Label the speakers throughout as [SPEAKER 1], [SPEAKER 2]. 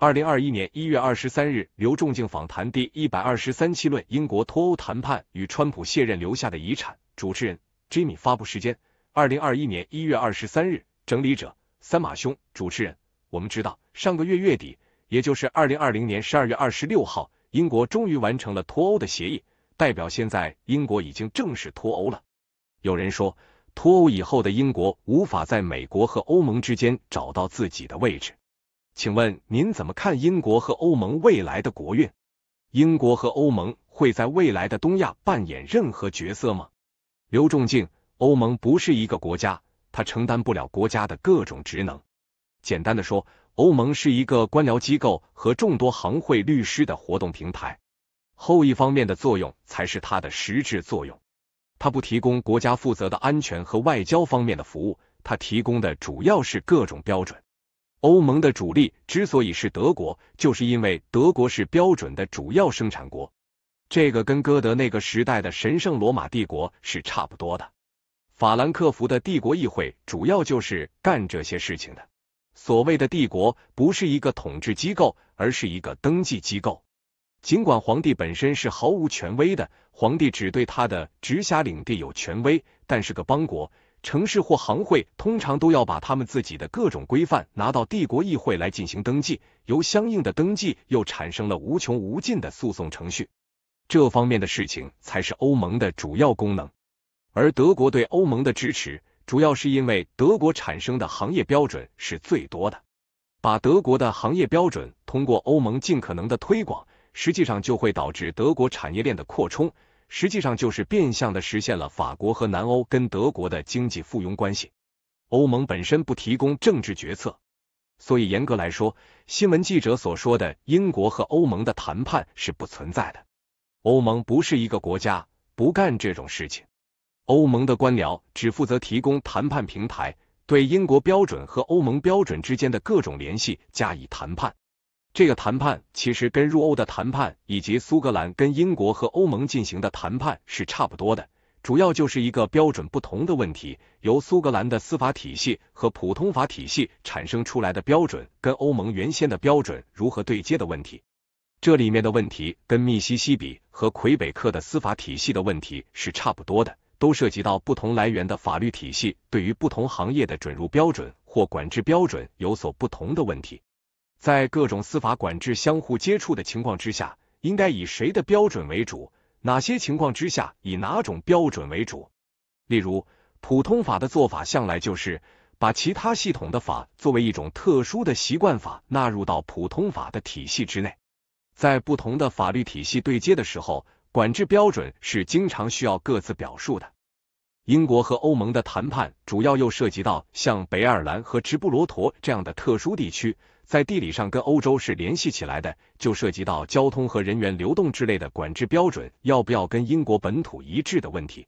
[SPEAKER 1] 二零二一年一月二十三日，刘仲敬访谈第一百二十三期，论英国脱欧谈判与川普卸任留下的遗产。主持人 Jimmy，发布时间二零二一年一月二十三日，整理者三马兄。主持人，我们知道，上个月月底，也就是二零二零年十二月二十六号，英国终于完成了脱欧的协议，代表现在英国已经正式脱欧了。有人说，脱欧以后的英国无法在美国和欧盟之间找到自己的位置。请问您怎么看英国和欧盟未来的国运？英国和欧盟会在未来的东亚扮演任何角色吗？刘仲敬：欧盟不是一个国家，它承担不了国家的各种职能。简单的说，欧盟是一个官僚机构和众多行会律师的活动平台。后一方面的作用才是它的实质作用。它不提供国家负责的安全和外交方面的服务，它提供的主要是各种标准。欧盟的主力之所以是德国，就是因为德国是标准的主要生产国。这个跟歌德那个时代的神圣罗马帝国是差不多的。法兰克福的帝国议会主要就是干这些事情的。所谓的帝国不是一个统治机构，而是一个登记机构。尽管皇帝本身是毫无权威的，皇帝只对他的直辖领地有权威，但是个邦国。城市或行会通常都要把他们自己的各种规范拿到帝国议会来进行登记，由相应的登记又产生了无穷无尽的诉讼程序。这方面的事情才是欧盟的主要功能。而德国对欧盟的支持，主要是因为德国产生的行业标准是最多的，把德国的行业标准通过欧盟尽可能的推广，实际上就会导致德国产业链的扩充。实际上就是变相的实现了法国和南欧跟德国的经济附庸关系。欧盟本身不提供政治决策，所以严格来说，新闻记者所说的英国和欧盟的谈判是不存在的。欧盟不是一个国家，不干这种事情。欧盟的官僚只负责提供谈判平台，对英国标准和欧盟标准之间的各种联系加以谈判。这个谈判其实跟入欧的谈判以及苏格兰跟英国和欧盟进行的谈判是差不多的，主要就是一个标准不同的问题，由苏格兰的司法体系和普通法体系产生出来的标准跟欧盟原先的标准如何对接的问题。这里面的问题跟密西西比和魁北克的司法体系的问题是差不多的，都涉及到不同来源的法律体系对于不同行业的准入标准或管制标准有所不同的问题。在各种司法管制相互接触的情况之下，应该以谁的标准为主？哪些情况之下以哪种标准为主？例如，普通法的做法向来就是把其他系统的法作为一种特殊的习惯法纳入到普通法的体系之内。在不同的法律体系对接的时候，管制标准是经常需要各自表述的。英国和欧盟的谈判主要又涉及到像北爱尔兰和直布罗陀这样的特殊地区。在地理上跟欧洲是联系起来的，就涉及到交通和人员流动之类的管制标准要不要跟英国本土一致的问题。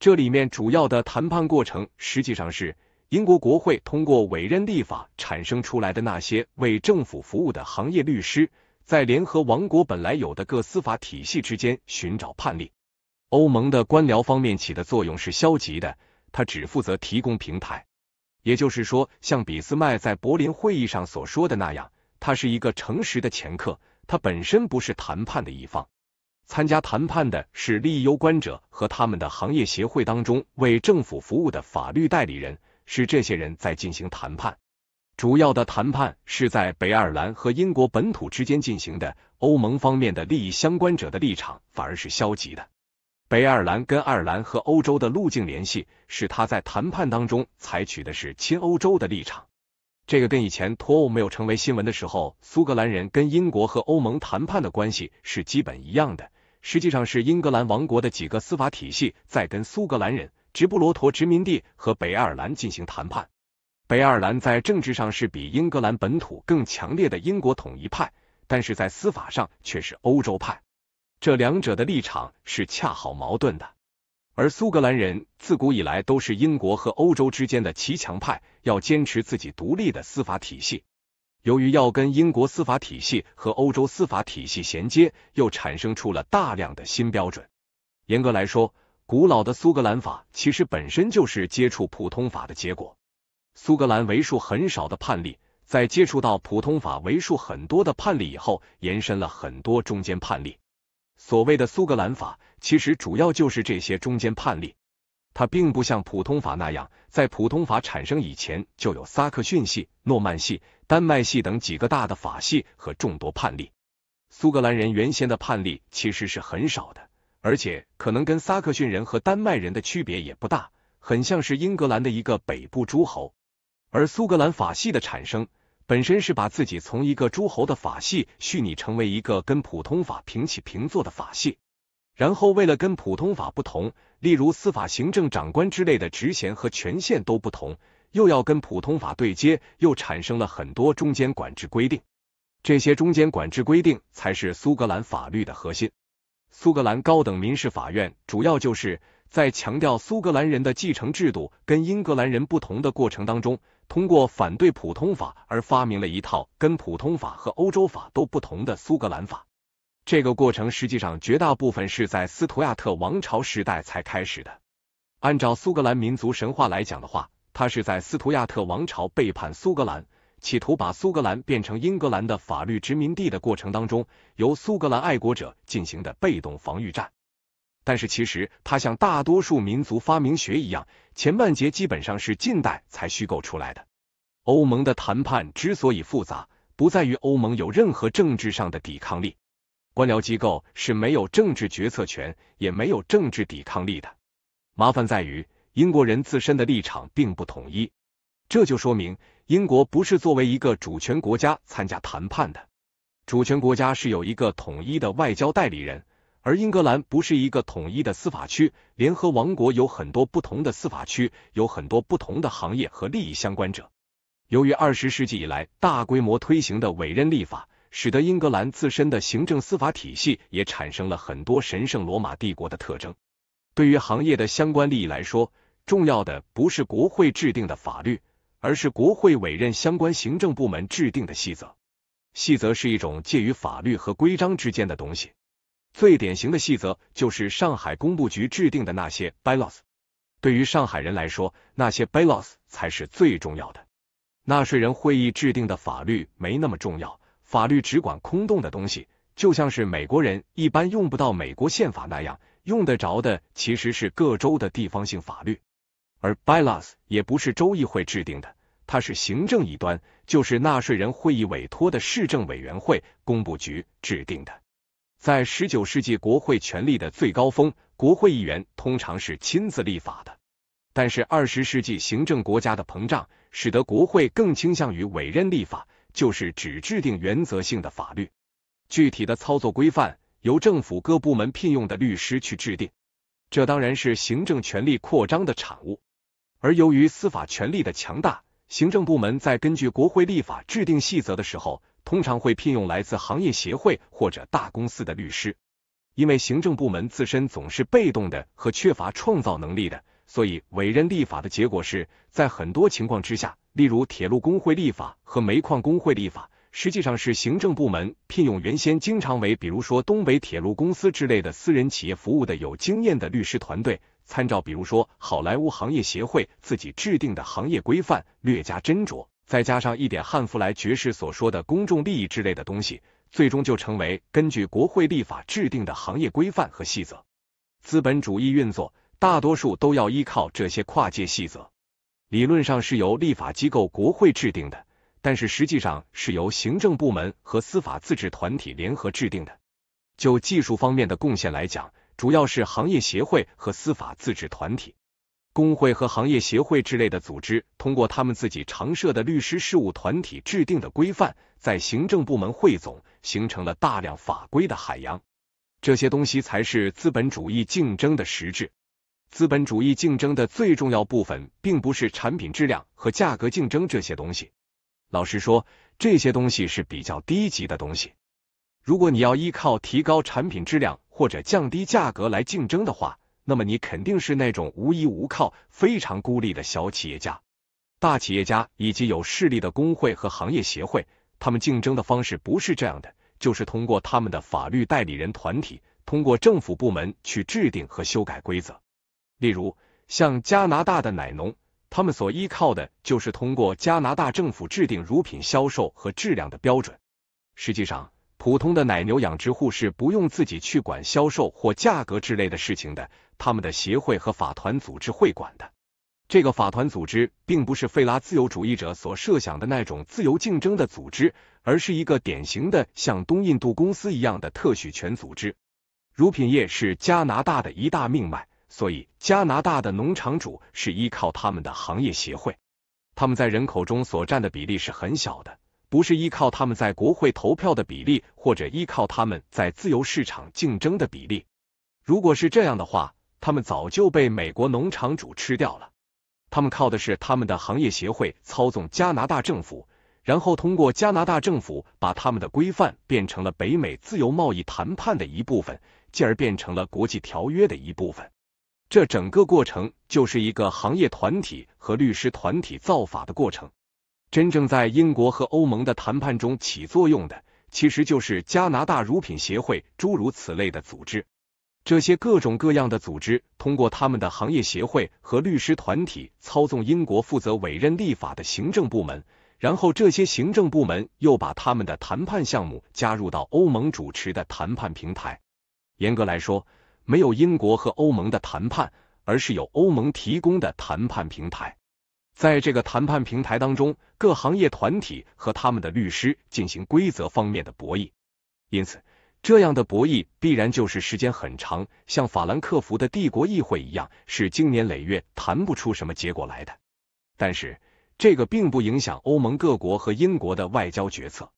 [SPEAKER 1] 这里面主要的谈判过程实际上是英国国会通过委任立法产生出来的那些为政府服务的行业律师，在联合王国本来有的各司法体系之间寻找判例。欧盟的官僚方面起的作用是消极的，它只负责提供平台。也就是说，像俾斯麦在柏林会议上所说的那样，他是一个诚实的前客，他本身不是谈判的一方。参加谈判的是利益攸关者和他们的行业协会当中为政府服务的法律代理人，是这些人在进行谈判。主要的谈判是在北爱尔兰和英国本土之间进行的，欧盟方面的利益相关者的立场反而是消极的。北爱尔兰跟爱尔兰和欧洲的路径联系，是他在谈判当中采取的是亲欧洲的立场。这个跟以前脱欧没有成为新闻的时候，苏格兰人跟英国和欧盟谈判的关系是基本一样的。实际上是英格兰王国的几个司法体系在跟苏格兰人、直布罗陀殖民地和北爱尔兰进行谈判。北爱尔兰在政治上是比英格兰本土更强烈的英国统一派，但是在司法上却是欧洲派。这两者的立场是恰好矛盾的，而苏格兰人自古以来都是英国和欧洲之间的骑墙派，要坚持自己独立的司法体系。由于要跟英国司法体系和欧洲司法体系衔接，又产生出了大量的新标准。严格来说，古老的苏格兰法其实本身就是接触普通法的结果。苏格兰为数很少的判例，在接触到普通法为数很多的判例以后，延伸了很多中间判例。所谓的苏格兰法，其实主要就是这些中间判例。它并不像普通法那样，在普通法产生以前就有萨克逊系、诺曼系、丹麦系等几个大的法系和众多判例。苏格兰人原先的判例其实是很少的，而且可能跟萨克逊人和丹麦人的区别也不大，很像是英格兰的一个北部诸侯。而苏格兰法系的产生。本身是把自己从一个诸侯的法系，虚拟成为一个跟普通法平起平坐的法系，然后为了跟普通法不同，例如司法行政长官之类的职衔和权限都不同，又要跟普通法对接，又产生了很多中间管制规定，这些中间管制规定才是苏格兰法律的核心。苏格兰高等民事法院主要就是。在强调苏格兰人的继承制度跟英格兰人不同的过程当中，通过反对普通法而发明了一套跟普通法和欧洲法都不同的苏格兰法。这个过程实际上绝大部分是在斯图亚特王朝时代才开始的。按照苏格兰民族神话来讲的话，他是在斯图亚特王朝背叛苏格兰，企图把苏格兰变成英格兰的法律殖民地的过程当中，由苏格兰爱国者进行的被动防御战。但是其实它像大多数民族发明学一样，前半截基本上是近代才虚构出来的。欧盟的谈判之所以复杂，不在于欧盟有任何政治上的抵抗力，官僚机构是没有政治决策权，也没有政治抵抗力的。麻烦在于英国人自身的立场并不统一，这就说明英国不是作为一个主权国家参加谈判的。主权国家是有一个统一的外交代理人。而英格兰不是一个统一的司法区，联合王国有很多不同的司法区，有很多不同的行业和利益相关者。由于二十世纪以来大规模推行的委任立法，使得英格兰自身的行政司法体系也产生了很多神圣罗马帝国的特征。对于行业的相关利益来说，重要的不是国会制定的法律，而是国会委任相关行政部门制定的细则。细则是一种介于法律和规章之间的东西。最典型的细则就是上海工部局制定的那些 b y l a w s 对于上海人来说，那些 b y l a w s 才是最重要的。纳税人会议制定的法律没那么重要，法律只管空洞的东西，就像是美国人一般用不到美国宪法那样。用得着的其实是各州的地方性法律，而 b y l a w s 也不是州议会制定的，它是行政一端，就是纳税人会议委托的市政委员会工部局制定的。在十九世纪，国会权力的最高峰，国会议员通常是亲自立法的。但是二十世纪，行政国家的膨胀使得国会更倾向于委任立法，就是只制定原则性的法律，具体的操作规范由政府各部门聘用的律师去制定。这当然是行政权力扩张的产物。而由于司法权力的强大，行政部门在根据国会立法制定细则的时候。通常会聘用来自行业协会或者大公司的律师，因为行政部门自身总是被动的和缺乏创造能力的，所以委任立法的结果是在很多情况之下，例如铁路工会立法和煤矿工会立法，实际上是行政部门聘用原先经常为比如说东北铁路公司之类的私人企业服务的有经验的律师团队，参照比如说好莱坞行业协会自己制定的行业规范，略加斟酌。再加上一点汉弗莱爵士所说的公众利益之类的东西，最终就成为根据国会立法制定的行业规范和细则。资本主义运作大多数都要依靠这些跨界细则，理论上是由立法机构国会制定的，但是实际上是由行政部门和司法自治团体联合制定的。就技术方面的贡献来讲，主要是行业协会和司法自治团体。工会和行业协会之类的组织，通过他们自己常设的律师事务团体制定的规范，在行政部门汇总，形成了大量法规的海洋。这些东西才是资本主义竞争的实质。资本主义竞争的最重要部分，并不是产品质量和价格竞争这些东西。老实说，这些东西是比较低级的东西。如果你要依靠提高产品质量或者降低价格来竞争的话，那么你肯定是那种无依无靠、非常孤立的小企业家、大企业家以及有势力的工会和行业协会，他们竞争的方式不是这样的，就是通过他们的法律代理人团体，通过政府部门去制定和修改规则。例如，像加拿大的奶农，他们所依靠的就是通过加拿大政府制定乳品销售和质量的标准。实际上。普通的奶牛养殖户是不用自己去管销售或价格之类的事情的，他们的协会和法团组织会管的。这个法团组织并不是费拉自由主义者所设想的那种自由竞争的组织，而是一个典型的像东印度公司一样的特许权组织。乳品业是加拿大的一大命脉，所以加拿大的农场主是依靠他们的行业协会。他们在人口中所占的比例是很小的。不是依靠他们在国会投票的比例，或者依靠他们在自由市场竞争的比例。如果是这样的话，他们早就被美国农场主吃掉了。他们靠的是他们的行业协会操纵加拿大政府，然后通过加拿大政府把他们的规范变成了北美自由贸易谈判的一部分，进而变成了国际条约的一部分。这整个过程就是一个行业团体和律师团体造法的过程。真正在英国和欧盟的谈判中起作用的，其实就是加拿大乳品协会诸如此类的组织。这些各种各样的组织通过他们的行业协会和律师团体操纵英国负责委任立法的行政部门，然后这些行政部门又把他们的谈判项目加入到欧盟主持的谈判平台。严格来说，没有英国和欧盟的谈判，而是有欧盟提供的谈判平台。在这个谈判平台当中，各行业团体和他们的律师进行规则方面的博弈，因此这样的博弈必然就是时间很长，像法兰克福的帝国议会一样，是经年累月谈不出什么结果来的。但是这个并不影响欧盟各国和英国的外交决策。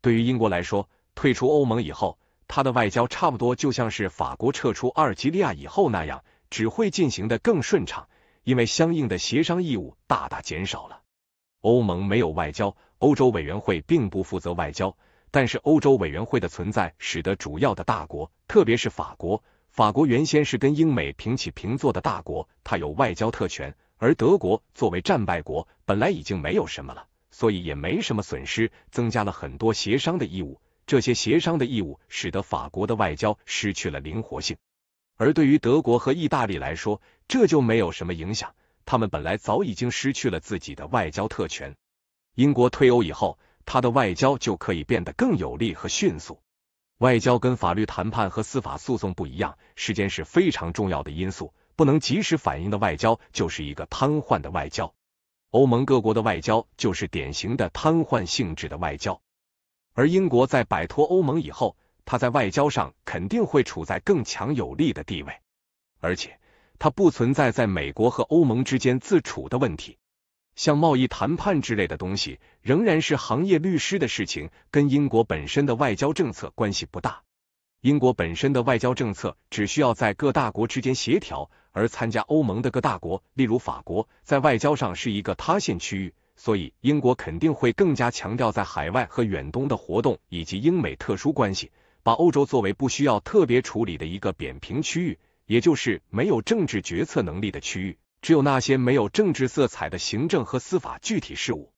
[SPEAKER 1] 对于英国来说，退出欧盟以后，它的外交差不多就像是法国撤出阿尔及利亚以后那样，只会进行的更顺畅。因为相应的协商义务大大减少了。欧盟没有外交，欧洲委员会并不负责外交，但是欧洲委员会的存在使得主要的大国，特别是法国，法国原先是跟英美平起平坐的大国，它有外交特权，而德国作为战败国，本来已经没有什么了，所以也没什么损失，增加了很多协商的义务。这些协商的义务使得法国的外交失去了灵活性。而对于德国和意大利来说，这就没有什么影响。他们本来早已经失去了自己的外交特权。英国退欧以后，他的外交就可以变得更有力和迅速。外交跟法律谈判和司法诉讼不一样，时间是非常重要的因素。不能及时反应的外交就是一个瘫痪的外交。欧盟各国的外交就是典型的瘫痪性质的外交，而英国在摆脱欧盟以后。他在外交上肯定会处在更强有力的地位，而且他不存在在美国和欧盟之间自处的问题。像贸易谈判之类的东西，仍然是行业律师的事情，跟英国本身的外交政策关系不大。英国本身的外交政策只需要在各大国之间协调，而参加欧盟的各大国，例如法国，在外交上是一个塌陷区域，所以英国肯定会更加强调在海外和远东的活动，以及英美特殊关系。把欧洲作为不需要特别处理的一个扁平区域，也就是没有政治决策能力的区域，只有那些没有政治色彩的行政和司法具体事务。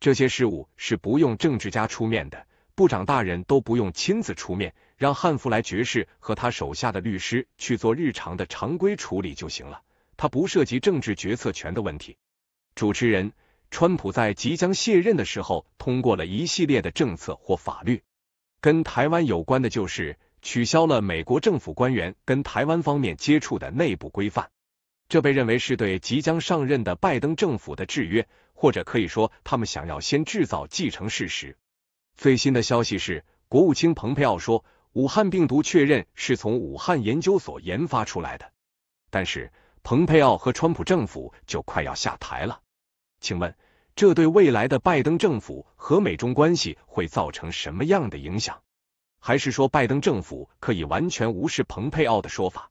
[SPEAKER 1] 这些事务是不用政治家出面的，部长大人都不用亲自出面，让汉弗莱爵士和他手下的律师去做日常的常规处理就行了。他不涉及政治决策权的问题。主持人：川普在即将卸任的时候，通过了一系列的政策或法律。跟台湾有关的就是取消了美国政府官员跟台湾方面接触的内部规范，这被认为是对即将上任的拜登政府的制约，或者可以说他们想要先制造继承事实。最新的消息是，国务卿蓬佩奥说，武汉病毒确认是从武汉研究所研发出来的，但是蓬佩奥和川普政府就快要下台了。请问？这对未来的拜登政府和美中关系会造成什么样的影响？还是说拜登政府可以完全无视蓬佩奥的说法？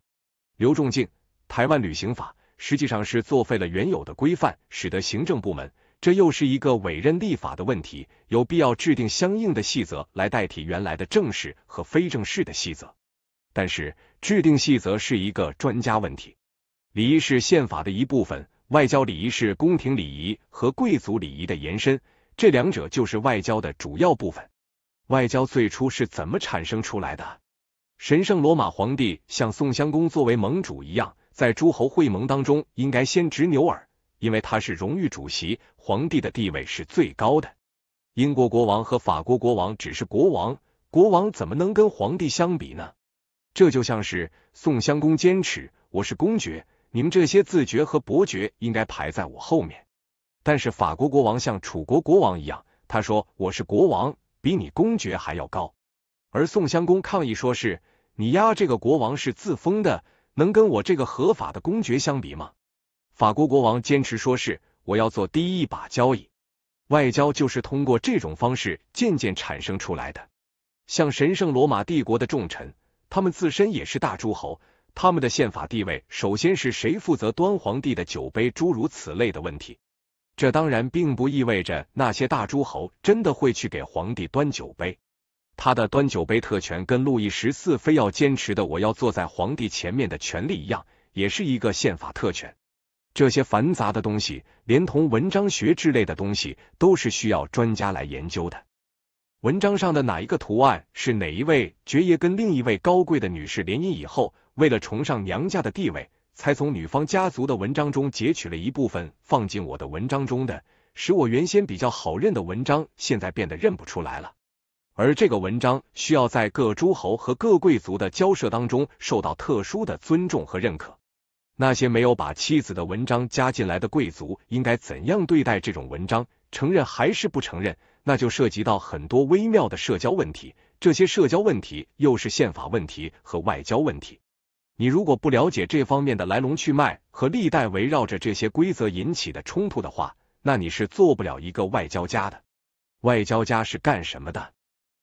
[SPEAKER 1] 刘仲敬，台湾旅行法实际上是作废了原有的规范，使得行政部门，这又是一个委任立法的问题，有必要制定相应的细则来代替原来的正式和非正式的细则。但是制定细则是一个专家问题，礼仪是宪法的一部分。外交礼仪是宫廷礼仪和贵族礼仪的延伸，这两者就是外交的主要部分。外交最初是怎么产生出来的？神圣罗马皇帝像宋襄公作为盟主一样，在诸侯会盟当中应该先执牛耳，因为他是荣誉主席，皇帝的地位是最高的。英国国王和法国国王只是国王，国王怎么能跟皇帝相比呢？这就像是宋襄公坚持，我是公爵。你们这些自觉和伯爵应该排在我后面，但是法国国王像楚国国王一样，他说我是国王，比你公爵还要高。而宋襄公抗议说：“是你压这个国王是自封的，能跟我这个合法的公爵相比吗？”法国国王坚持说：“是我要做第一把交易，外交就是通过这种方式渐渐产生出来的。”像神圣罗马帝国的重臣，他们自身也是大诸侯。他们的宪法地位，首先是谁负责端皇帝的酒杯，诸如此类的问题。这当然并不意味着那些大诸侯真的会去给皇帝端酒杯。他的端酒杯特权跟路易十四非要坚持的“我要坐在皇帝前面”的权利一样，也是一个宪法特权。这些繁杂的东西，连同文章学之类的东西，都是需要专家来研究的。文章上的哪一个图案是哪一位爵爷跟另一位高贵的女士联姻以后？为了崇尚娘家的地位，才从女方家族的文章中截取了一部分放进我的文章中的，使我原先比较好认的文章现在变得认不出来了。而这个文章需要在各诸侯和各贵族的交涉当中受到特殊的尊重和认可。那些没有把妻子的文章加进来的贵族，应该怎样对待这种文章？承认还是不承认？那就涉及到很多微妙的社交问题，这些社交问题又是宪法问题和外交问题。你如果不了解这方面的来龙去脉和历代围绕着这些规则引起的冲突的话，那你是做不了一个外交家的。外交家是干什么的？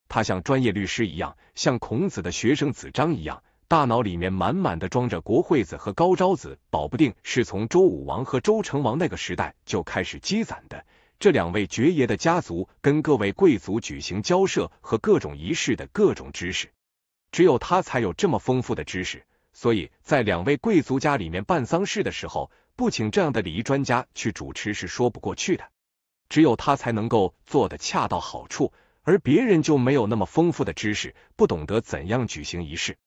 [SPEAKER 1] 他像专业律师一样，像孔子的学生子张一样，大脑里面满满的装着国惠子和高昭子，保不定是从周武王和周成王那个时代就开始积攒的。这两位爵爷的家族跟各位贵族举行交涉和各种仪式的各种知识，只有他才有这么丰富的知识。所以在两位贵族家里面办丧事的时候，不请这样的礼仪专家去主持是说不过去的。只有他才能够做的恰到好处，而别人就没有那么丰富的知识，不懂得怎样举行仪式。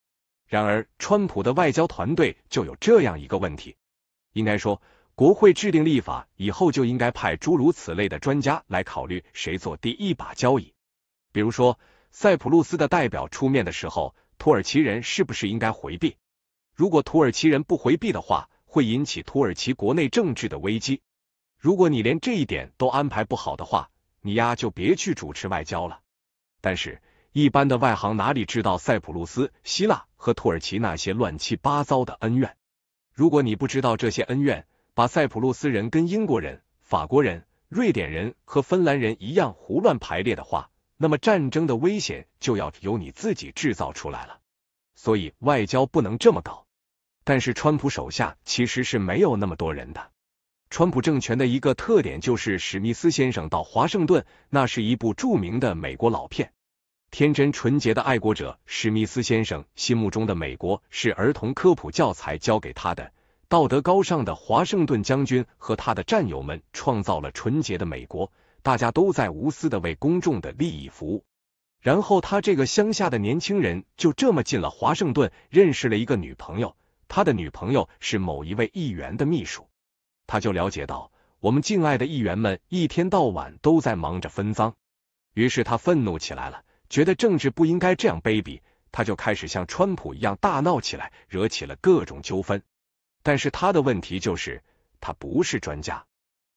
[SPEAKER 1] 然而，川普的外交团队就有这样一个问题。应该说，国会制定立法以后，就应该派诸如此类的专家来考虑谁做第一把交椅。比如说，塞浦路斯的代表出面的时候，土耳其人是不是应该回避？如果土耳其人不回避的话，会引起土耳其国内政治的危机。如果你连这一点都安排不好的话，你丫就别去主持外交了。但是，一般的外行哪里知道塞浦路斯、希腊和土耳其那些乱七八糟的恩怨？如果你不知道这些恩怨，把塞浦路斯人跟英国人、法国人、瑞典人和芬兰人一样胡乱排列的话，那么战争的危险就要由你自己制造出来了。所以，外交不能这么搞。但是，川普手下其实是没有那么多人的。川普政权的一个特点就是，史密斯先生到华盛顿，那是一部著名的美国老片《天真纯洁的爱国者》。史密斯先生心目中的美国是儿童科普教材教给他的，道德高尚的华盛顿将军和他的战友们创造了纯洁的美国，大家都在无私的为公众的利益服务。然后，他这个乡下的年轻人就这么进了华盛顿，认识了一个女朋友。他的女朋友是某一位议员的秘书，他就了解到我们敬爱的议员们一天到晚都在忙着分赃，于是他愤怒起来了，觉得政治不应该这样卑鄙，他就开始像川普一样大闹起来，惹起了各种纠纷。但是他的问题就是，他不是专家，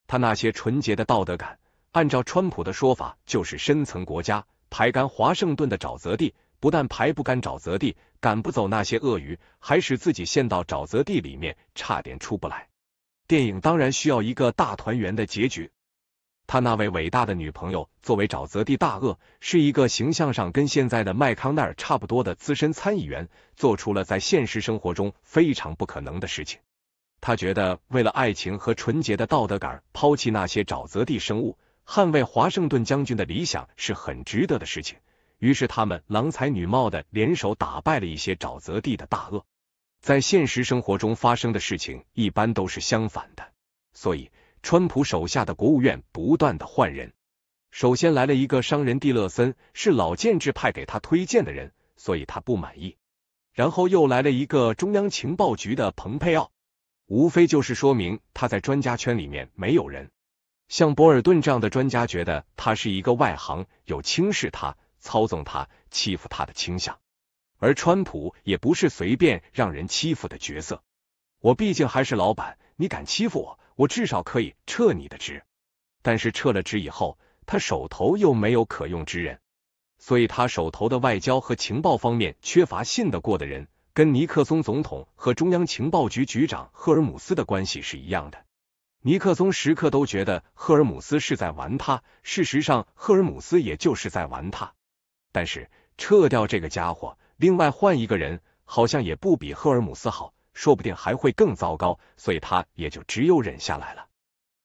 [SPEAKER 1] 他那些纯洁的道德感，按照川普的说法，就是深层国家排干华盛顿的沼泽地，不但排不干沼泽地。赶不走那些鳄鱼，还使自己陷到沼泽地里面，差点出不来。电影当然需要一个大团圆的结局。他那位伟大的女朋友，作为沼泽地大鳄，是一个形象上跟现在的麦康奈尔差不多的资深参议员，做出了在现实生活中非常不可能的事情。他觉得，为了爱情和纯洁的道德感，抛弃那些沼泽地生物，捍卫华盛顿将军的理想，是很值得的事情。于是他们郎才女貌的联手打败了一些沼泽地的大鳄。在现实生活中发生的事情一般都是相反的，所以川普手下的国务院不断的换人。首先来了一个商人蒂勒森，是老建制派给他推荐的人，所以他不满意。然后又来了一个中央情报局的蓬佩奥，无非就是说明他在专家圈里面没有人。像博尔顿这样的专家觉得他是一个外行，有轻视他。操纵他、欺负他的倾向，而川普也不是随便让人欺负的角色。我毕竟还是老板，你敢欺负我，我至少可以撤你的职。但是撤了职以后，他手头又没有可用之人，所以他手头的外交和情报方面缺乏信得过的人，跟尼克松总统和中央情报局局长赫尔姆斯的关系是一样的。尼克松时刻都觉得赫尔姆斯是在玩他，事实上，赫尔姆斯也就是在玩他。但是撤掉这个家伙，另外换一个人，好像也不比赫尔姆斯好，说不定还会更糟糕，所以他也就只有忍下来了。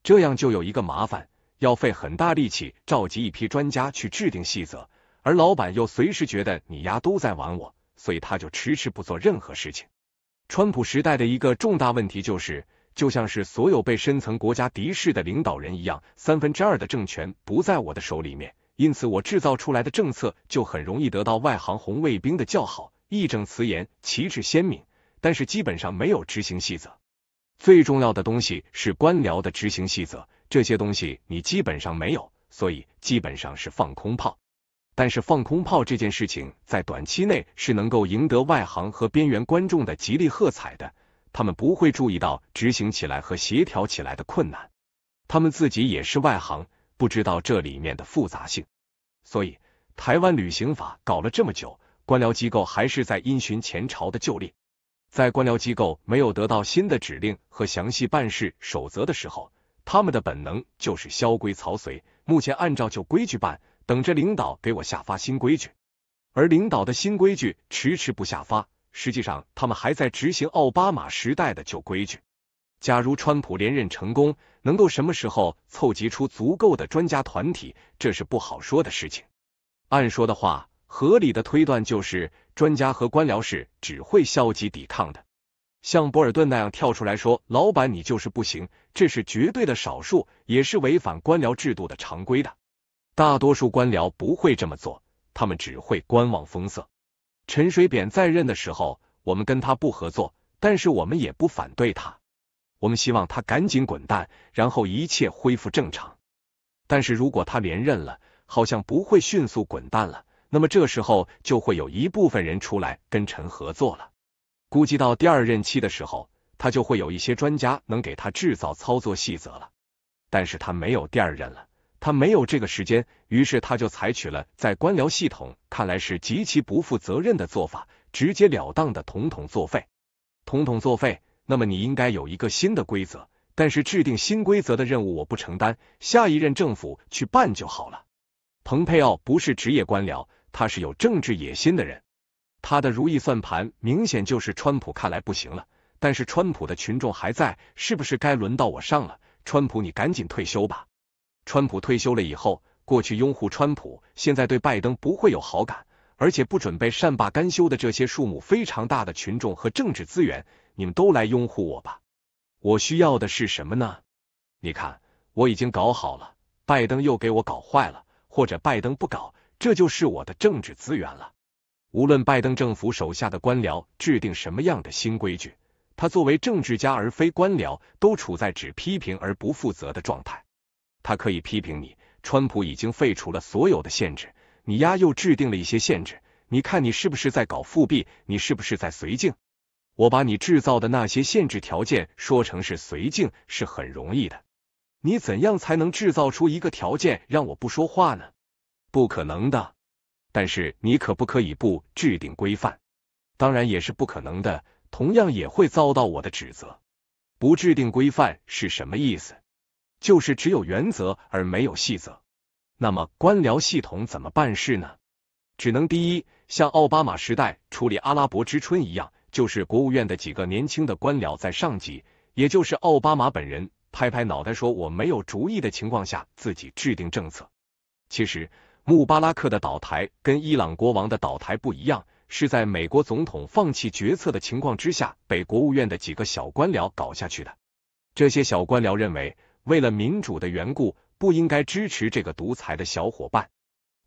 [SPEAKER 1] 这样就有一个麻烦，要费很大力气召集一批专家去制定细则，而老板又随时觉得你丫都在玩我，所以他就迟迟不做任何事情。川普时代的一个重大问题就是，就像是所有被深层国家敌视的领导人一样，三分之二的政权不在我的手里面。因此，我制造出来的政策就很容易得到外行红卫兵的叫好，义正词严，旗帜鲜明，但是基本上没有执行细则。最重要的东西是官僚的执行细则，这些东西你基本上没有，所以基本上是放空炮。但是放空炮这件事情在短期内是能够赢得外行和边缘观众的极力喝彩的，他们不会注意到执行起来和协调起来的困难，他们自己也是外行。不知道这里面的复杂性，所以台湾旅行法搞了这么久，官僚机构还是在因循前朝的旧例。在官僚机构没有得到新的指令和详细办事守则的时候，他们的本能就是萧规曹随。目前按照旧规矩办，等着领导给我下发新规矩。而领导的新规矩迟迟不下发，实际上他们还在执行奥巴马时代的旧规矩。假如川普连任成功，能够什么时候凑集出足够的专家团体，这是不好说的事情。按说的话，合理的推断就是，专家和官僚是只会消极抵抗的。像博尔顿那样跳出来说“老板，你就是不行”，这是绝对的少数，也是违反官僚制度的常规的。大多数官僚不会这么做，他们只会观望风色。陈水扁在任的时候，我们跟他不合作，但是我们也不反对他。我们希望他赶紧滚蛋，然后一切恢复正常。但是如果他连任了，好像不会迅速滚蛋了，那么这时候就会有一部分人出来跟陈合作了。估计到第二任期的时候，他就会有一些专家能给他制造操作细则了。但是他没有第二任了，他没有这个时间，于是他就采取了在官僚系统看来是极其不负责任的做法，直截了当的统统作废，统统作废。那么你应该有一个新的规则，但是制定新规则的任务我不承担，下一任政府去办就好了。蓬佩奥不是职业官僚，他是有政治野心的人，他的如意算盘明显就是川普。看来不行了，但是川普的群众还在，是不是该轮到我上了？川普，你赶紧退休吧。川普退休了以后，过去拥护川普，现在对拜登不会有好感，而且不准备善罢甘休的这些数目非常大的群众和政治资源。你们都来拥护我吧！我需要的是什么呢？你看，我已经搞好了，拜登又给我搞坏了，或者拜登不搞，这就是我的政治资源了。无论拜登政府手下的官僚制定什么样的新规矩，他作为政治家而非官僚，都处在只批评而不负责的状态。他可以批评你，川普已经废除了所有的限制，你丫又制定了一些限制，你看你是不是在搞复辟？你是不是在绥靖？我把你制造的那些限制条件说成是随境是很容易的。你怎样才能制造出一个条件让我不说话呢？不可能的。但是你可不可以不制定规范？当然也是不可能的，同样也会遭到我的指责。不制定规范是什么意思？就是只有原则而没有细则。那么官僚系统怎么办事呢？只能第一，像奥巴马时代处理阿拉伯之春一样。就是国务院的几个年轻的官僚在上级，也就是奥巴马本人拍拍脑袋说我没有主意的情况下自己制定政策。其实穆巴拉克的倒台跟伊朗国王的倒台不一样，是在美国总统放弃决策的情况之下，被国务院的几个小官僚搞下去的。这些小官僚认为，为了民主的缘故，不应该支持这个独裁的小伙伴。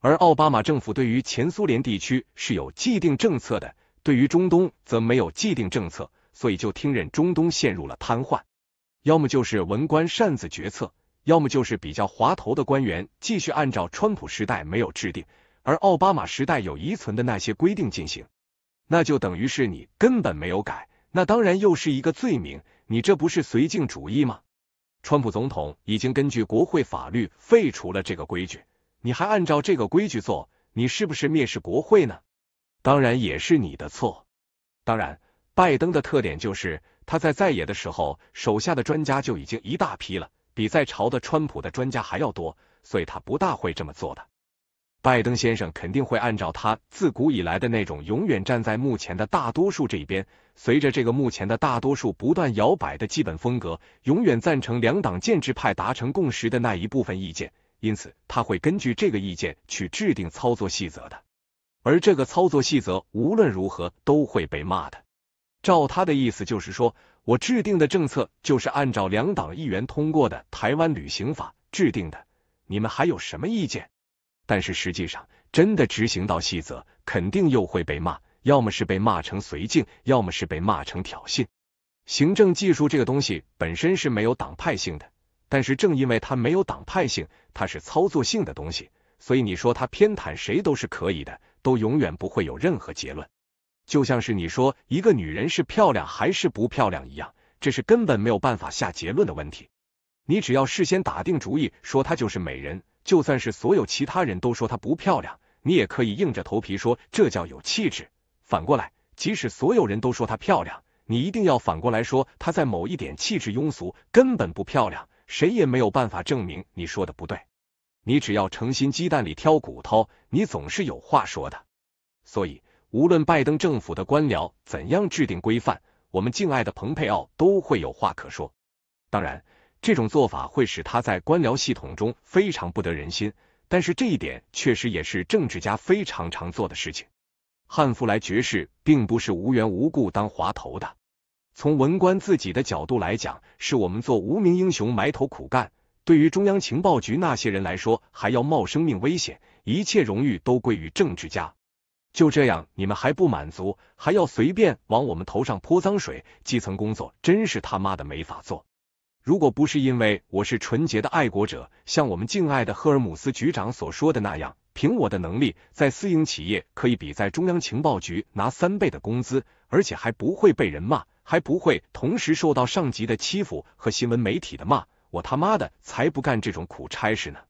[SPEAKER 1] 而奥巴马政府对于前苏联地区是有既定政策的。对于中东则没有既定政策，所以就听任中东陷入了瘫痪。要么就是文官擅自决策，要么就是比较滑头的官员继续按照川普时代没有制定，而奥巴马时代有遗存的那些规定进行，那就等于是你根本没有改，那当然又是一个罪名。你这不是绥靖主义吗？川普总统已经根据国会法律废除了这个规矩，你还按照这个规矩做，你是不是蔑视国会呢？当然也是你的错。当然，拜登的特点就是他在在野的时候，手下的专家就已经一大批了，比在朝的川普的专家还要多，所以他不大会这么做的。拜登先生肯定会按照他自古以来的那种永远站在目前的大多数这一边，随着这个目前的大多数不断摇摆的基本风格，永远赞成两党建制派达成共识的那一部分意见，因此他会根据这个意见去制定操作细则的。而这个操作细则无论如何都会被骂的。照他的意思就是说，我制定的政策就是按照两党议员通过的《台湾旅行法》制定的，你们还有什么意见？但是实际上真的执行到细则，肯定又会被骂，要么是被骂成绥靖，要么是被骂成挑衅。行政技术这个东西本身是没有党派性的，但是正因为它没有党派性，它是操作性的东西，所以你说他偏袒谁都是可以的。都永远不会有任何结论，就像是你说一个女人是漂亮还是不漂亮一样，这是根本没有办法下结论的问题。你只要事先打定主意说她就是美人，就算是所有其他人都说她不漂亮，你也可以硬着头皮说这叫有气质。反过来，即使所有人都说她漂亮，你一定要反过来说她在某一点气质庸俗，根本不漂亮，谁也没有办法证明你说的不对。你只要诚心，鸡蛋里挑骨头，你总是有话说的。所以，无论拜登政府的官僚怎样制定规范，我们敬爱的蓬佩奥都会有话可说。当然，这种做法会使他在官僚系统中非常不得人心，但是这一点确实也是政治家非常常做的事情。汉弗莱爵士并不是无缘无故当滑头的，从文官自己的角度来讲，是我们做无名英雄埋头苦干。对于中央情报局那些人来说，还要冒生命危险，一切荣誉都归于政治家。就这样，你们还不满足，还要随便往我们头上泼脏水。基层工作真是他妈的没法做。如果不是因为我是纯洁的爱国者，像我们敬爱的赫尔姆斯局长所说的那样，凭我的能力，在私营企业可以比在中央情报局拿三倍的工资，而且还不会被人骂，还不会同时受到上级的欺负和新闻媒体的骂。我他妈的才不干这种苦差事呢！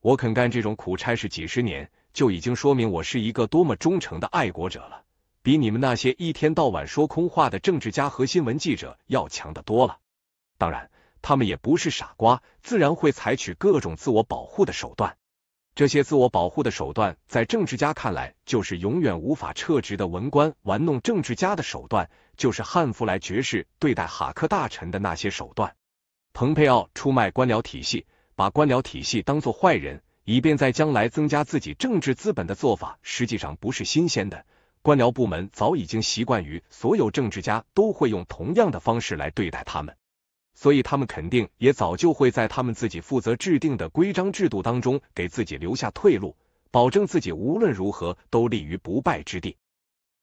[SPEAKER 1] 我肯干这种苦差事几十年，就已经说明我是一个多么忠诚的爱国者了，比你们那些一天到晚说空话的政治家和新闻记者要强得多了。当然，他们也不是傻瓜，自然会采取各种自我保护的手段。这些自我保护的手段，在政治家看来，就是永远无法撤职的文官玩弄政治家的手段，就是汉弗莱爵士对待哈克大臣的那些手段。蓬佩奥出卖官僚体系，把官僚体系当做坏人，以便在将来增加自己政治资本的做法，实际上不是新鲜的。官僚部门早已经习惯于所有政治家都会用同样的方式来对待他们，所以他们肯定也早就会在他们自己负责制定的规章制度当中给自己留下退路，保证自己无论如何都立于不败之地。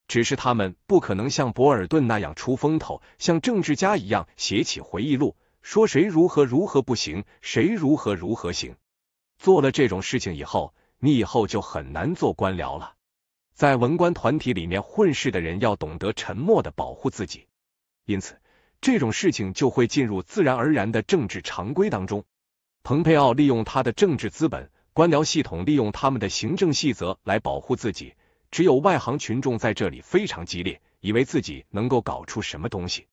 [SPEAKER 1] 只是他们不可能像博尔顿那样出风头，像政治家一样写起回忆录。说谁如何如何不行，谁如何如何行。做了这种事情以后，你以后就很难做官僚了。在文官团体里面混世的人要懂得沉默的保护自己，因此这种事情就会进入自然而然的政治常规当中。蓬佩奥利用他的政治资本，官僚系统利用他们的行政细则来保护自己。只有外行群众在这里非常激烈，以为自己能够搞出什么东西，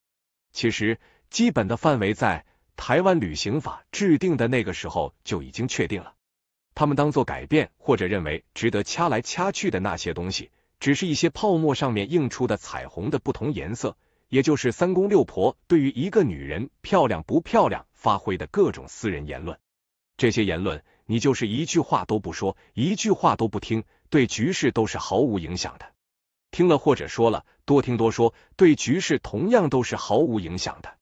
[SPEAKER 1] 其实。基本的范围在台湾旅行法制定的那个时候就已经确定了。他们当做改变或者认为值得掐来掐去的那些东西，只是一些泡沫上面映出的彩虹的不同颜色，也就是三公六婆对于一个女人漂亮不漂亮发挥的各种私人言论。这些言论你就是一句话都不说，一句话都不听，对局势都是毫无影响的。听了或者说了，多听多说，对局势同样都是毫无影响的。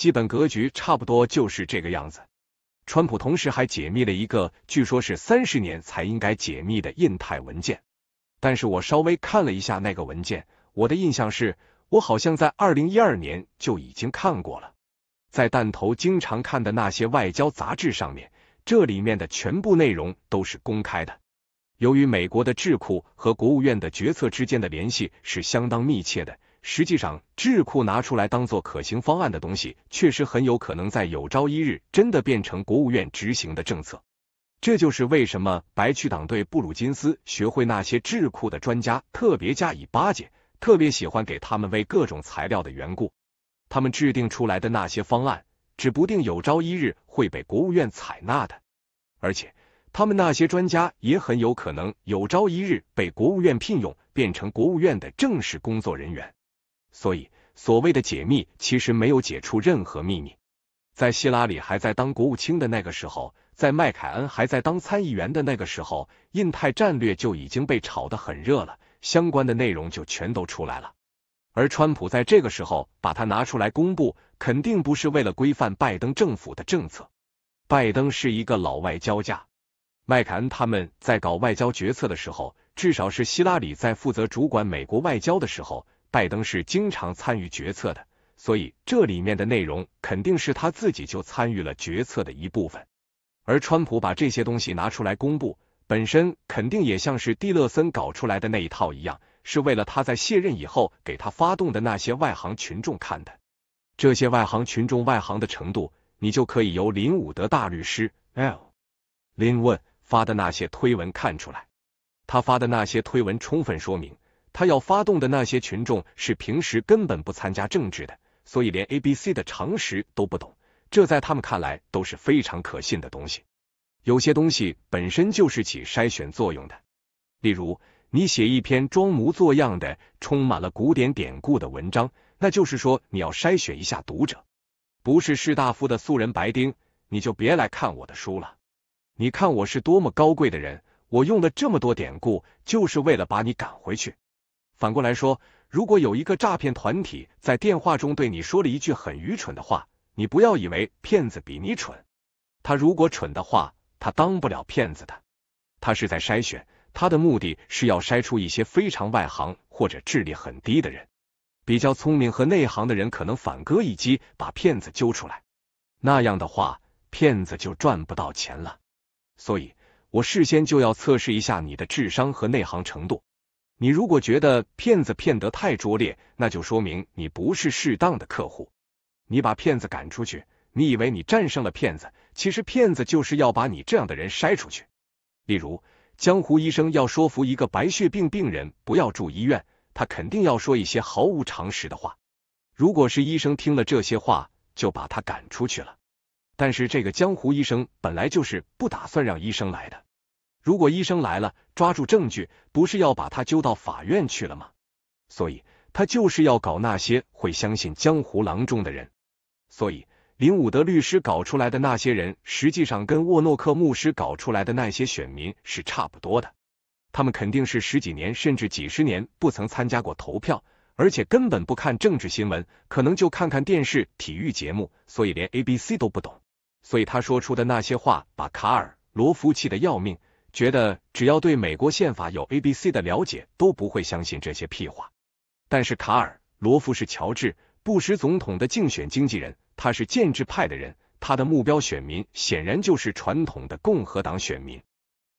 [SPEAKER 1] 基本格局差不多就是这个样子。川普同时还解密了一个，据说是三十年才应该解密的印太文件。但是我稍微看了一下那个文件，我的印象是，我好像在二零一二年就已经看过了，在弹头经常看的那些外交杂志上面，这里面的全部内容都是公开的。由于美国的智库和国务院的决策之间的联系是相当密切的。实际上，智库拿出来当做可行方案的东西，确实很有可能在有朝一日真的变成国务院执行的政策。这就是为什么白区党对布鲁金斯学会那些智库的专家特别加以巴结，特别喜欢给他们喂各种材料的缘故。他们制定出来的那些方案，指不定有朝一日会被国务院采纳的。而且，他们那些专家也很有可能有朝一日被国务院聘用，变成国务院的正式工作人员。所以，所谓的解密其实没有解除任何秘密。在希拉里还在当国务卿的那个时候，在麦凯恩还在当参议员的那个时候，印太战略就已经被炒得很热了，相关的内容就全都出来了。而川普在这个时候把它拿出来公布，肯定不是为了规范拜登政府的政策。拜登是一个老外交家，麦凯恩他们在搞外交决策的时候，至少是希拉里在负责主管美国外交的时候。拜登是经常参与决策的，所以这里面的内容肯定是他自己就参与了决策的一部分。而川普把这些东西拿出来公布，本身肯定也像是蒂勒森搞出来的那一套一样，是为了他在卸任以后给他发动的那些外行群众看的。这些外行群众外行的程度，你就可以由林伍德大律师 L 林问发的那些推文看出来。他发的那些推文充分说明。他要发动的那些群众是平时根本不参加政治的，所以连 A、B、C 的常识都不懂。这在他们看来都是非常可信的东西。有些东西本身就是起筛选作用的，例如你写一篇装模作样的、充满了古典典故的文章，那就是说你要筛选一下读者。不是士大夫的素人白丁，你就别来看我的书了。你看我是多么高贵的人，我用了这么多典故，就是为了把你赶回去。反过来说，如果有一个诈骗团体在电话中对你说了一句很愚蠢的话，你不要以为骗子比你蠢。他如果蠢的话，他当不了骗子的。他是在筛选，他的目的是要筛出一些非常外行或者智力很低的人。比较聪明和内行的人可能反戈一击，把骗子揪出来。那样的话，骗子就赚不到钱了。所以我事先就要测试一下你的智商和内行程度。你如果觉得骗子骗得太拙劣，那就说明你不是适当的客户。你把骗子赶出去，你以为你战胜了骗子，其实骗子就是要把你这样的人筛出去。例如，江湖医生要说服一个白血病病人不要住医院，他肯定要说一些毫无常识的话。如果是医生听了这些话，就把他赶出去了。但是这个江湖医生本来就是不打算让医生来的。如果医生来了，抓住证据，不是要把他揪到法院去了吗？所以，他就是要搞那些会相信江湖郎中的人。所以，林伍德律师搞出来的那些人，实际上跟沃诺克牧师搞出来的那些选民是差不多的。他们肯定是十几年甚至几十年不曾参加过投票，而且根本不看政治新闻，可能就看看电视体育节目，所以连 A、B、C 都不懂。所以他说出的那些话，把卡尔罗夫气得要命。觉得只要对美国宪法有 A B C 的了解，都不会相信这些屁话。但是卡尔罗夫是乔治布什总统的竞选经纪人，他是建制派的人，他的目标选民显然就是传统的共和党选民。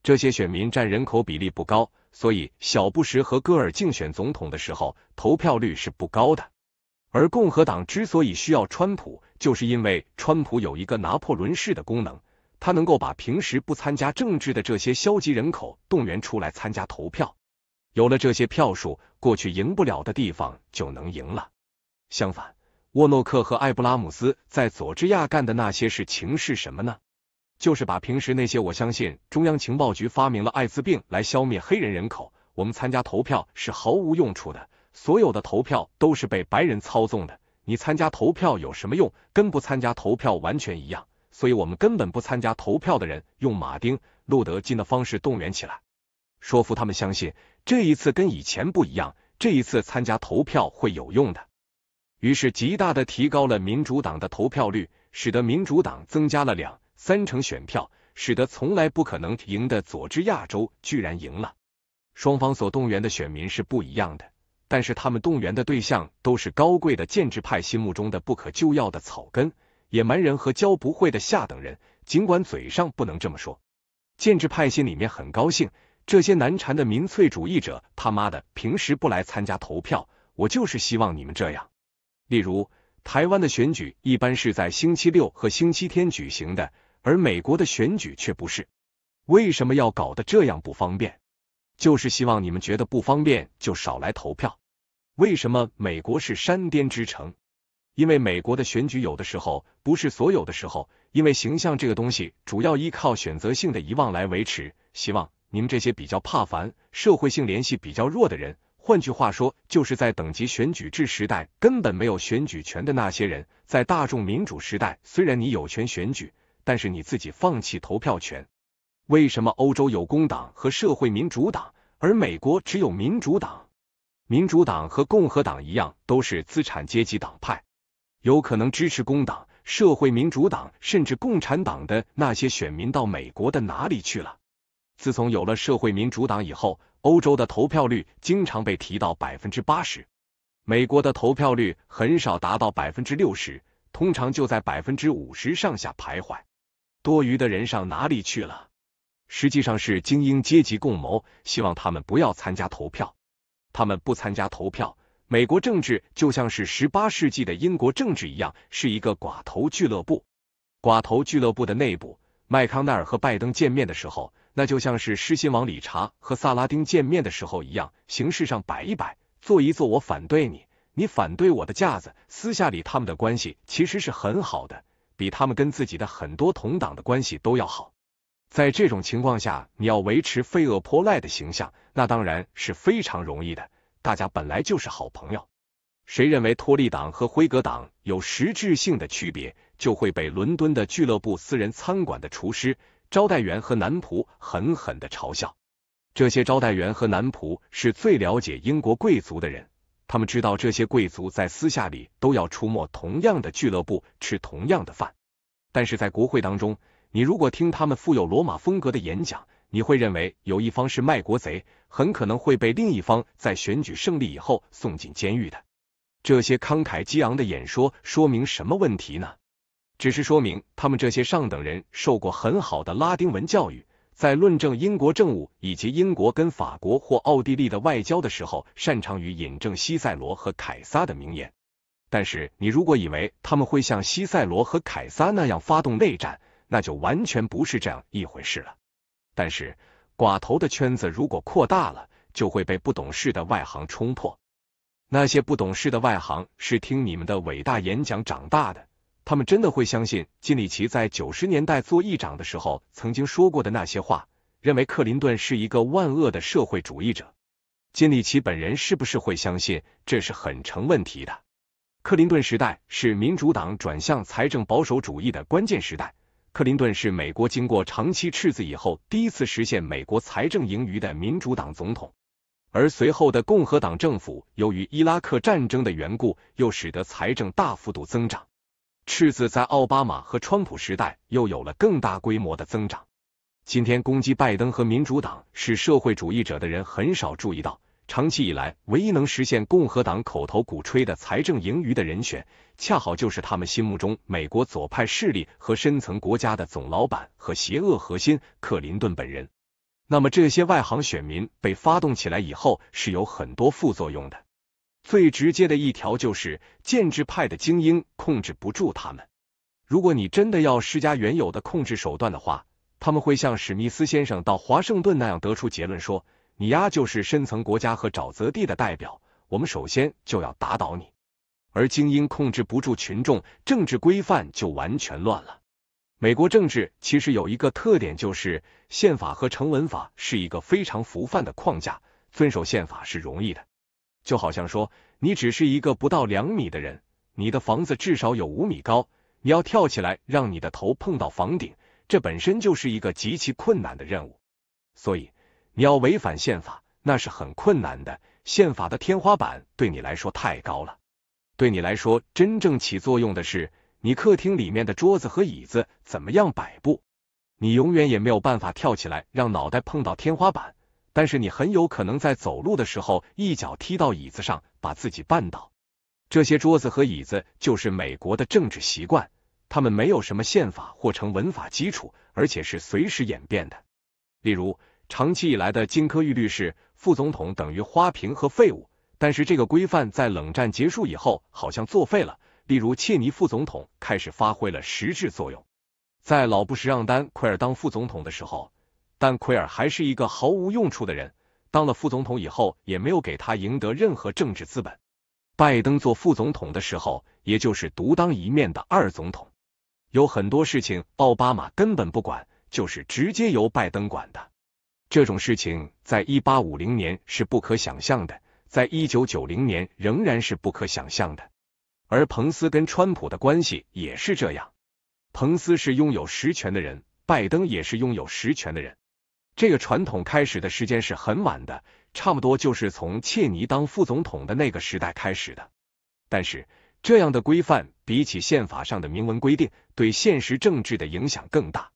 [SPEAKER 1] 这些选民占人口比例不高，所以小布什和戈尔竞选总统的时候投票率是不高的。而共和党之所以需要川普，就是因为川普有一个拿破仑式的功能。他能够把平时不参加政治的这些消极人口动员出来参加投票，有了这些票数，过去赢不了的地方就能赢了。相反，沃诺克和艾布拉姆斯在佐治亚干的那些事情是什么呢？就是把平时那些我相信中央情报局发明了艾滋病来消灭黑人人口，我们参加投票是毫无用处的，所有的投票都是被白人操纵的，你参加投票有什么用？跟不参加投票完全一样。所以我们根本不参加投票的人，用马丁·路德金的方式动员起来，说服他们相信这一次跟以前不一样，这一次参加投票会有用的。于是，极大的提高了民主党的投票率，使得民主党增加了两三成选票，使得从来不可能赢的佐治亚州居然赢了。双方所动员的选民是不一样的，但是他们动员的对象都是高贵的建制派心目中的不可救药的草根。野蛮人和教不会的下等人，尽管嘴上不能这么说，建制派心里面很高兴。这些难缠的民粹主义者，他妈的平时不来参加投票，我就是希望你们这样。例如，台湾的选举一般是在星期六和星期天举行的，而美国的选举却不是。为什么要搞得这样不方便？就是希望你们觉得不方便就少来投票。为什么美国是山巅之城？因为美国的选举有的时候不是所有的时候，因为形象这个东西主要依靠选择性的遗忘来维持。希望你们这些比较怕烦、社会性联系比较弱的人，换句话说，就是在等级选举制时代根本没有选举权的那些人，在大众民主时代，虽然你有权选举，但是你自己放弃投票权。为什么欧洲有工党和社会民主党，而美国只有民主党？民主党和共和党一样，都是资产阶级党派。有可能支持工党、社会民主党甚至共产党的那些选民到美国的哪里去了？自从有了社会民主党以后，欧洲的投票率经常被提到百分之八十，美国的投票率很少达到百分之六十，通常就在百分之五十上下徘徊。多余的人上哪里去了？实际上是精英阶级共谋，希望他们不要参加投票，他们不参加投票。美国政治就像是十八世纪的英国政治一样，是一个寡头俱乐部。寡头俱乐部的内部，麦康奈尔和拜登见面的时候，那就像是狮心王理查和萨拉丁见面的时候一样，形式上摆一摆，做一做我反对你，你反对我的架子。私下里，他们的关系其实是很好的，比他们跟自己的很多同党的关系都要好。在这种情况下，你要维持费厄泼赖的形象，那当然是非常容易的。大家本来就是好朋友，谁认为托利党和辉格党有实质性的区别，就会被伦敦的俱乐部、私人餐馆的厨师、招待员和男仆狠狠的嘲笑。这些招待员和男仆是最了解英国贵族的人，他们知道这些贵族在私下里都要出没同样的俱乐部，吃同样的饭，但是在国会当中，你如果听他们富有罗马风格的演讲。你会认为有一方是卖国贼，很可能会被另一方在选举胜利以后送进监狱的。这些慷慨激昂的演说说明什么问题呢？只是说明他们这些上等人受过很好的拉丁文教育，在论证英国政务以及英国跟法国或奥地利的外交的时候，擅长于引证西塞罗和凯撒的名言。但是，你如果以为他们会像西塞罗和凯撒那样发动内战，那就完全不是这样一回事了。但是，寡头的圈子如果扩大了，就会被不懂事的外行冲破。那些不懂事的外行是听你们的伟大演讲长大的，他们真的会相信金里奇在九十年代做议长的时候曾经说过的那些话，认为克林顿是一个万恶的社会主义者。金里奇本人是不是会相信，这是很成问题的。克林顿时代是民主党转向财政保守主义的关键时代。克林顿是美国经过长期赤字以后第一次实现美国财政盈余的民主党总统，而随后的共和党政府由于伊拉克战争的缘故，又使得财政大幅度增长，赤字在奥巴马和川普时代又有了更大规模的增长。今天攻击拜登和民主党是社会主义者的人很少注意到。长期以来，唯一能实现共和党口头鼓吹的财政盈余的人选，恰好就是他们心目中美国左派势力和深层国家的总老板和邪恶核心克林顿本人。那么这些外行选民被发动起来以后，是有很多副作用的。最直接的一条就是建制派的精英控制不住他们。如果你真的要施加原有的控制手段的话，他们会像史密斯先生到华盛顿那样得出结论说。你丫就是深层国家和沼泽地的代表，我们首先就要打倒你。而精英控制不住群众，政治规范就完全乱了。美国政治其实有一个特点，就是宪法和成文法是一个非常浮泛的框架，遵守宪法是容易的。就好像说，你只是一个不到两米的人，你的房子至少有五米高，你要跳起来让你的头碰到房顶，这本身就是一个极其困难的任务。所以。你要违反宪法，那是很困难的。宪法的天花板对你来说太高了。对你来说，真正起作用的是你客厅里面的桌子和椅子怎么样摆布。你永远也没有办法跳起来让脑袋碰到天花板，但是你很有可能在走路的时候一脚踢到椅子上，把自己绊倒。这些桌子和椅子就是美国的政治习惯，他们没有什么宪法或成文法基础，而且是随时演变的。例如。长期以来的金科玉律是副总统等于花瓶和废物，但是这个规范在冷战结束以后好像作废了。例如，切尼副总统开始发挥了实质作用。在老布什让丹奎尔当副总统的时候，丹奎尔还是一个毫无用处的人。当了副总统以后，也没有给他赢得任何政治资本。拜登做副总统的时候，也就是独当一面的二总统，有很多事情奥巴马根本不管，就是直接由拜登管的。这种事情在一八五零年是不可想象的，在一九九零年仍然是不可想象的。而彭斯跟川普的关系也是这样，彭斯是拥有实权的人，拜登也是拥有实权的人。这个传统开始的时间是很晚的，差不多就是从切尼当副总统的那个时代开始的。但是，这样的规范比起宪法上的明文规定，对现实政治的影响更大。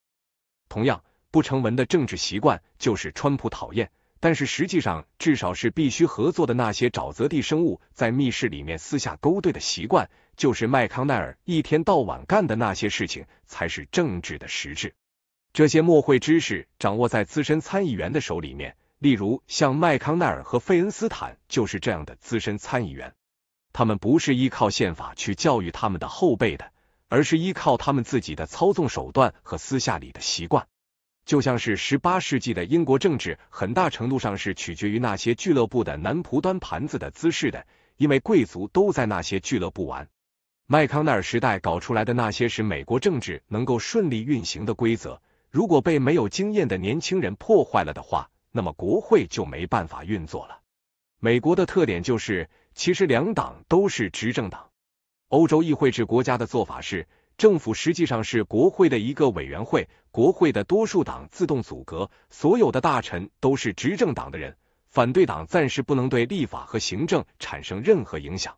[SPEAKER 1] 同样。不成文的政治习惯就是川普讨厌，但是实际上至少是必须合作的那些沼泽地生物在密室里面私下勾兑的习惯，就是麦康奈尔一天到晚干的那些事情，才是政治的实质。这些默会知识掌握在资深参议员的手里面，例如像麦康奈尔和费恩斯坦就是这样的资深参议员。他们不是依靠宪法去教育他们的后辈的，而是依靠他们自己的操纵手段和私下里的习惯。就像是十八世纪的英国政治，很大程度上是取决于那些俱乐部的男仆端盘子的姿势的，因为贵族都在那些俱乐部玩。麦康奈尔时代搞出来的那些使美国政治能够顺利运行的规则，如果被没有经验的年轻人破坏了的话，那么国会就没办法运作了。美国的特点就是，其实两党都是执政党。欧洲议会制国家的做法是。政府实际上是国会的一个委员会，国会的多数党自动阻隔，所有的大臣都是执政党的人，反对党暂时不能对立法和行政产生任何影响，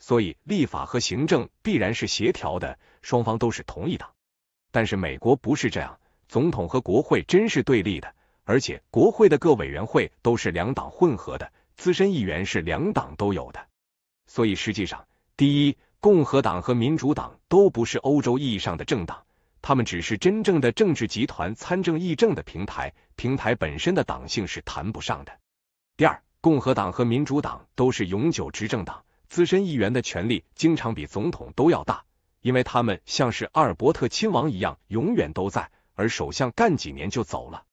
[SPEAKER 1] 所以立法和行政必然是协调的，双方都是同一党。但是美国不是这样，总统和国会真是对立的，而且国会的各委员会都是两党混合的，资深议员是两党都有的，所以实际上第一。共和党和民主党都不是欧洲意义上的政党，他们只是真正的政治集团参政议政的平台，平台本身的党性是谈不上的。第二，共和党和民主党都是永久执政党，资深议员的权力经常比总统都要大，因为他们像是阿尔伯特亲王一样永远都在，而首相干几年就走了。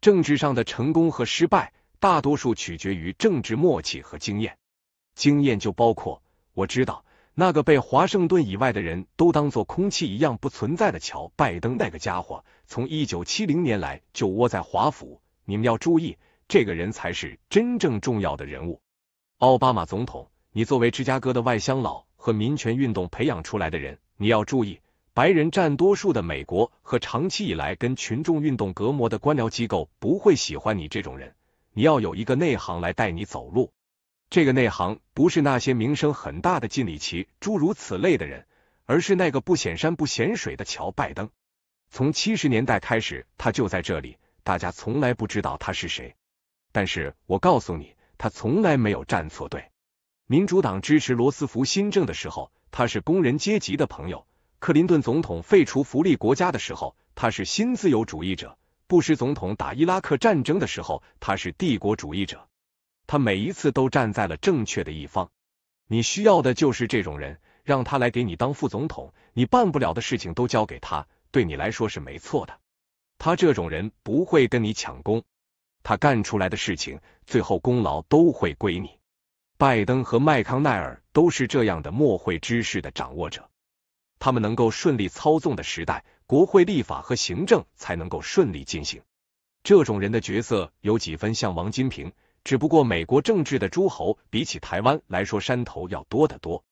[SPEAKER 1] 政治上的成功和失败，大多数取决于政治默契和经验，经验就包括我知道。那个被华盛顿以外的人都当做空气一样不存在的乔拜登，那个家伙从一九七零年来就窝在华府。你们要注意，这个人才是真正重要的人物。奥巴马总统，你作为芝加哥的外乡佬和民权运动培养出来的人，你要注意，白人占多数的美国和长期以来跟群众运动隔膜的官僚机构不会喜欢你这种人。你要有一个内行来带你走路。这个内行不是那些名声很大的金里奇、诸如此类的人，而是那个不显山不显水的乔拜登。从七十年代开始，他就在这里，大家从来不知道他是谁。但是我告诉你，他从来没有站错队。民主党支持罗斯福新政的时候，他是工人阶级的朋友；克林顿总统废除福利国家的时候，他是新自由主义者；布什总统打伊拉克战争的时候，他是帝国主义者。他每一次都站在了正确的一方，你需要的就是这种人，让他来给你当副总统，你办不了的事情都交给他，对你来说是没错的。他这种人不会跟你抢功，他干出来的事情，最后功劳都会归你。拜登和麦康奈尔都是这样的墨会知识的掌握者，他们能够顺利操纵的时代，国会立法和行政才能够顺利进行。这种人的角色有几分像王金平。只不过，美国政治的诸侯比起台湾来说，山头要多得多。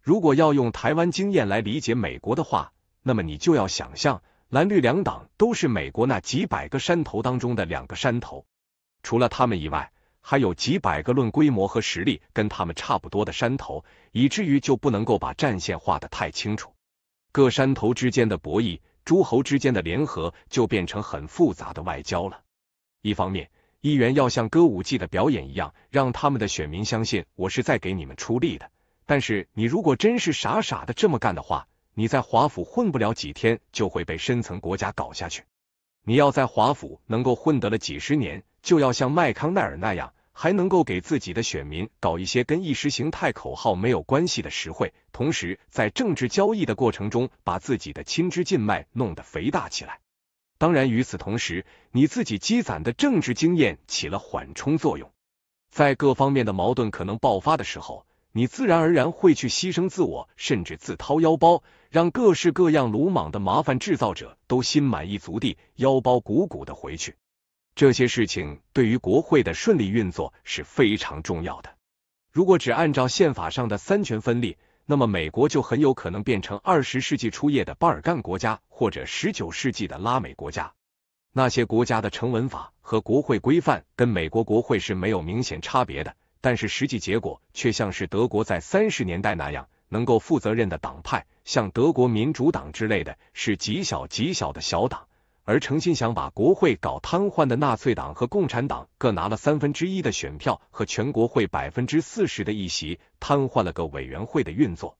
[SPEAKER 1] 如果要用台湾经验来理解美国的话，那么你就要想象，蓝绿两党都是美国那几百个山头当中的两个山头。除了他们以外，还有几百个论规模和实力跟他们差不多的山头，以至于就不能够把战线画的太清楚。各山头之间的博弈，诸侯之间的联合，就变成很复杂的外交了。一方面，议员要像歌舞伎的表演一样，让他们的选民相信我是在给你们出力的。但是你如果真是傻傻的这么干的话，你在华府混不了几天，就会被深层国家搞下去。你要在华府能够混得了几十年，就要像麦康奈尔那样，还能够给自己的选民搞一些跟意识形态口号没有关系的实惠，同时在政治交易的过程中，把自己的亲支近脉弄得肥大起来。当然，与此同时，你自己积攒的政治经验起了缓冲作用，在各方面的矛盾可能爆发的时候，你自然而然会去牺牲自我，甚至自掏腰包，让各式各样鲁莽的麻烦制造者都心满意足地腰包鼓鼓的回去。这些事情对于国会的顺利运作是非常重要的。如果只按照宪法上的三权分立，那么美国就很有可能变成二十世纪初叶的巴尔干国家或者十九世纪的拉美国家。那些国家的成文法和国会规范跟美国国会是没有明显差别的，但是实际结果却像是德国在三十年代那样，能够负责任的党派，像德国民主党之类的，是极小极小的小党。而诚心想把国会搞瘫痪的纳粹党和共产党各拿了三分之一的选票和全国会百分之四十的议席，瘫痪了个委员会的运作。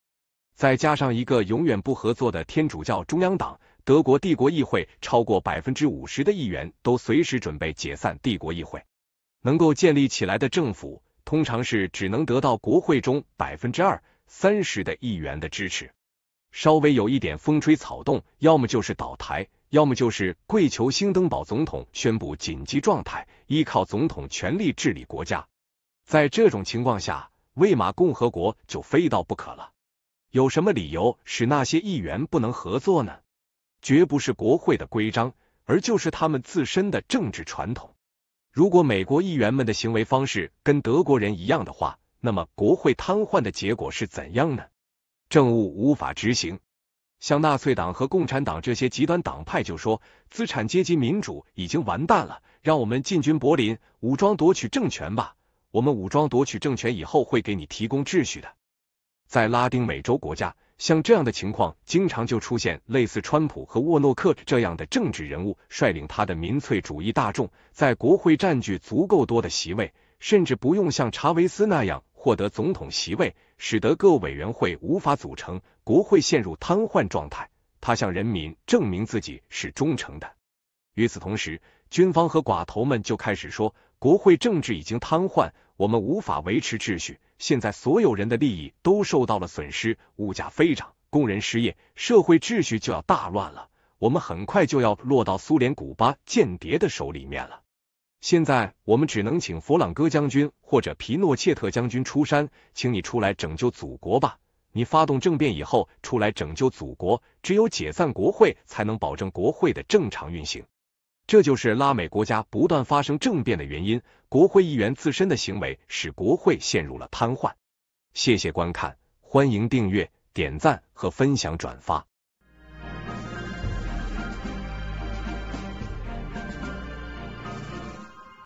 [SPEAKER 1] 再加上一个永远不合作的天主教中央党，德国帝国议会超过百分之五十的议员都随时准备解散帝国议会。能够建立起来的政府，通常是只能得到国会中百分之二三十的议员的支持。稍微有一点风吹草动，要么就是倒台。要么就是跪求兴登堡总统宣布紧急状态，依靠总统权力治理国家。在这种情况下，魏玛共和国就非到不可了。有什么理由使那些议员不能合作呢？绝不是国会的规章，而就是他们自身的政治传统。如果美国议员们的行为方式跟德国人一样的话，那么国会瘫痪的结果是怎样呢？政务无法执行。像纳粹党和共产党这些极端党派就说，资产阶级民主已经完蛋了，让我们进军柏林，武装夺取政权吧。我们武装夺取政权以后会给你提供秩序的。在拉丁美洲国家，像这样的情况经常就出现，类似川普和沃诺克这样的政治人物率领他的民粹主义大众在国会占据足够多的席位，甚至不用像查韦斯那样。获得总统席位，使得各委员会无法组成，国会陷入瘫痪状态。他向人民证明自己是忠诚的。与此同时，军方和寡头们就开始说，国会政治已经瘫痪，我们无法维持秩序。现在所有人的利益都受到了损失，物价飞涨，工人失业，社会秩序就要大乱了。我们很快就要落到苏联、古巴间谍的手里面了。现在我们只能请佛朗哥将军或者皮诺切特将军出山，请你出来拯救祖国吧！你发动政变以后出来拯救祖国，只有解散国会才能保证国会的正常运行。这就是拉美国家不断发生政变的原因，国会议员自身的行为使国会陷入了瘫痪。谢谢观看，欢迎订阅、点赞和分享转发。